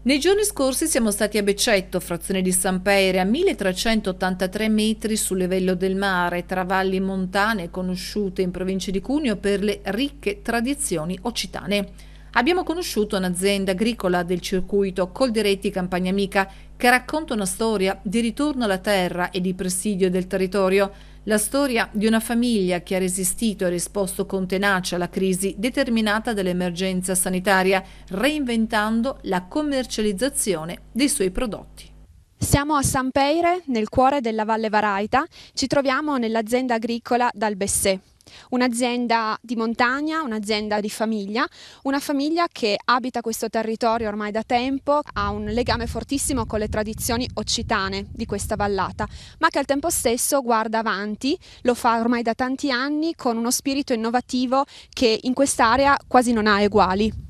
Nei giorni scorsi siamo stati a Becetto, frazione di San Paere, a 1383 metri sul livello del mare, tra valli montane conosciute in provincia di Cuneo per le ricche tradizioni occitane. Abbiamo conosciuto un'azienda agricola del circuito Coldiretti Campagna Amica che racconta una storia di ritorno alla terra e di presidio del territorio. La storia di una famiglia che ha resistito e risposto con tenacia alla crisi determinata dall'emergenza sanitaria, reinventando la commercializzazione dei suoi prodotti. Siamo a San Peire, nel cuore della Valle Varaita, ci troviamo nell'azienda agricola Dal Bessè un'azienda di montagna, un'azienda di famiglia, una famiglia che abita questo territorio ormai da tempo, ha un legame fortissimo con le tradizioni occitane di questa vallata, ma che al tempo stesso guarda avanti, lo fa ormai da tanti anni con uno spirito innovativo che in quest'area quasi non ha eguali.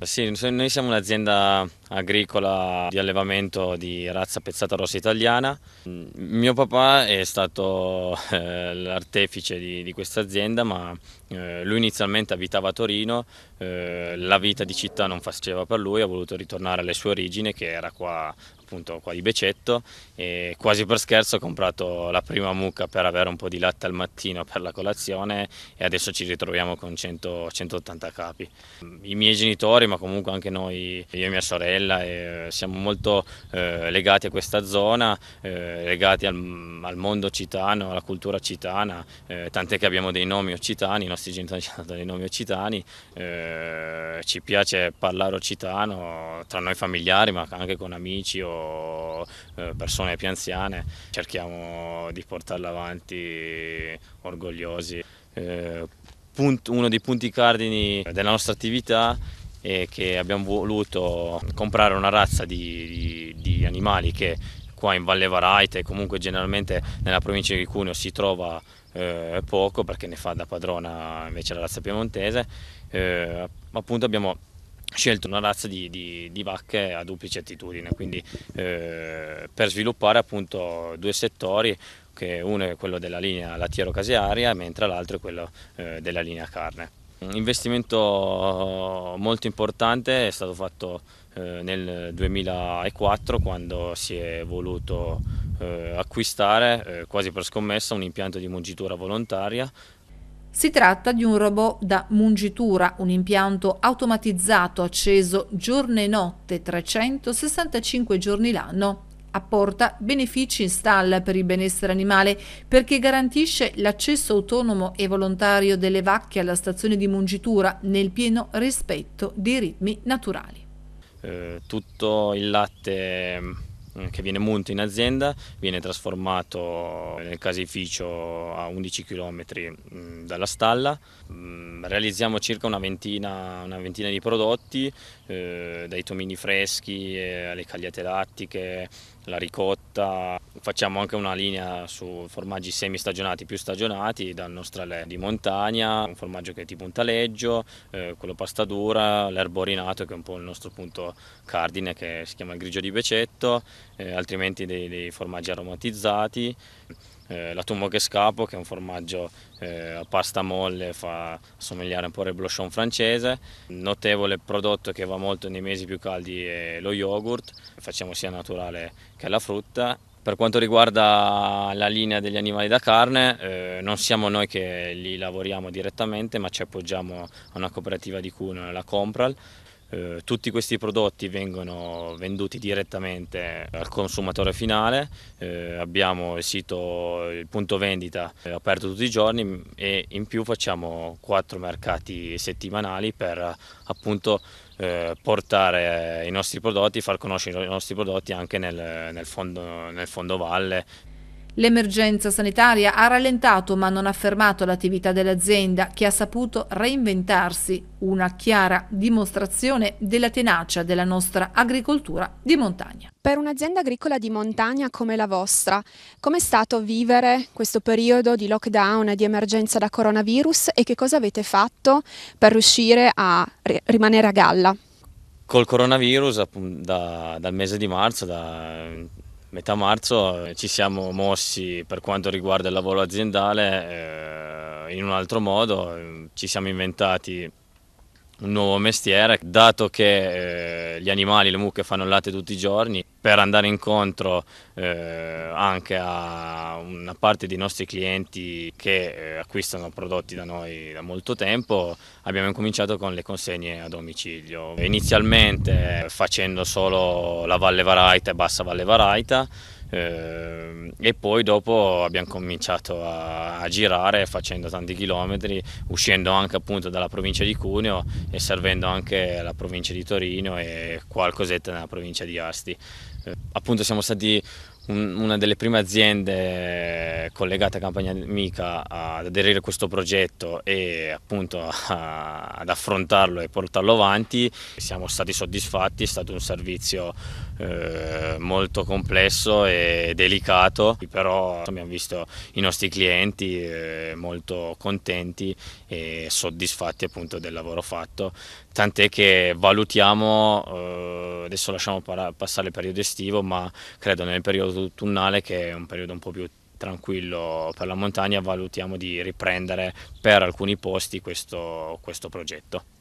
Sì, noi siamo un'azienda agricola di allevamento di razza pezzata rossa italiana. Mm, mio papà è stato eh, l'artefice di, di questa azienda, ma eh, lui inizialmente abitava a Torino, eh, la vita di città non faceva per lui, ha voluto ritornare alle sue origini che era qua appunto qua di Becetto e quasi per scherzo ho comprato la prima mucca per avere un po' di latte al mattino per la colazione e adesso ci ritroviamo con 100, 180 capi. I miei genitori ma comunque anche noi, io e mia sorella bella e eh, siamo molto eh, legati a questa zona, eh, legati al, al, mondo citano, alla cultura citana, eh, tant'è che abbiamo dei nomi occitani, i nostri genitori ci hanno dei nomi occitani, eh, ci piace parlare occitano tra noi familiari ma anche con amici o eh, persone più anziane, cerchiamo di portarla avanti orgogliosi uno dei punti cardini della nostra attività e che abbiamo voluto comprare una razza di, di, di animali che qua in Valle Varaita e comunque generalmente nella provincia di Cuneo si trova eh, poco perché ne fa da padrona invece la razza piemontese, eh, appunto abbiamo scelto una razza di, di, di vacche a duplice attitudine, quindi eh, per sviluppare appunto due settori, che uno è quello della linea lattiero-casearia mentre l'altro è quello eh, della linea carne. Un investimento uh, molto importante è stato fatto uh, nel 2004 quando si è voluto uh, acquistare quasi per scommessa un impianto di mungitura volontaria si tratta di un robot da mungitura, un impianto automatizzato acceso giorno e notte 365 giorni l'anno apporta benefici in stalla per il benessere animale perché garantisce l'accesso autonomo e volontario delle vacche alla stazione di mungitura nel pieno rispetto dei ritmi naturali. Eh, tutto il latte mm, che viene munto in azienda viene trasformato nel caseificio a 11 km mm, dalla stalla. Mm, realizziamo circa una ventina, una ventina di prodotti, eh, dai tomini freschi eh, alle cagliate lattiche, la ricotta, facciamo anche una linea su formaggi semi-stagionati, più stagionati dal nostro nostralè di montagna, un formaggio che è tipo un taleggio, eh, quello pasta dura, l'erborinato che è un po' il nostro punto cardine che si chiama il grigio di becetto, eh, altrimenti dei, dei formaggi aromatizzati eh, la Tumbo che Scapo, che è un formaggio eh, a pasta molle, fa somigliare un po' al blochon francese. Notevole prodotto che va molto nei mesi più caldi è lo yogurt, facciamo sia naturale che alla frutta. Per quanto riguarda la linea degli animali da carne, eh, non siamo noi che li lavoriamo direttamente, ma ci appoggiamo a una cooperativa di Cuneo, la Compral, eh, tutti questi prodotti vengono venduti direttamente al consumatore finale, eh, abbiamo il sito, il punto vendita eh, aperto tutti i giorni e in più facciamo quattro mercati settimanali per appunto eh, portare i nostri prodotti, far conoscere i nostri prodotti anche nel, nel, fondo, nel fondo valle. L'emergenza sanitaria ha rallentato ma non ha fermato l'attività dell'azienda che ha saputo reinventarsi, una chiara dimostrazione della tenacia della nostra agricoltura di montagna. Per un'azienda agricola di montagna come la vostra, com'è stato vivere questo periodo di lockdown e di emergenza da coronavirus e che cosa avete fatto per riuscire a rimanere a galla? Col coronavirus da, dal mese di marzo, da metà marzo eh, ci siamo mossi per quanto riguarda il lavoro aziendale eh, in un altro modo, eh, ci siamo inventati un nuovo mestiere, dato che eh, gli animali, le mucche fanno il latte tutti i giorni, per andare incontro eh, anche a una parte dei nostri clienti che eh, acquistano prodotti da noi da molto tempo abbiamo incominciato con le consegne a domicilio. Inizialmente eh, facendo solo la Valle Varaita e Bassa Valle Varaita ehm, e poi dopo abbiamo cominciato a, girare facendo tanti chilometri, uscendo anche appunto dalla provincia di Cuneo e servendo anche la provincia di Torino e qualcosetta nella provincia di Asti. Eh, appunto siamo stati una delle prime aziende eh, collegate a Campagna Amica ad aderire a questo progetto e appunto a, ad affrontarlo e portarlo avanti. Siamo stati soddisfatti, è stato un servizio eh, molto complesso e delicato, però abbiamo visto i nostri clienti eh, molto contenti e soddisfatti appunto del lavoro fatto, tant'è che valutiamo, adesso lasciamo passare il periodo estivo, ma credo nel periodo passato autunnale, che è un periodo un po' più tranquillo per la montagna, valutiamo di riprendere per alcuni posti questo, questo progetto.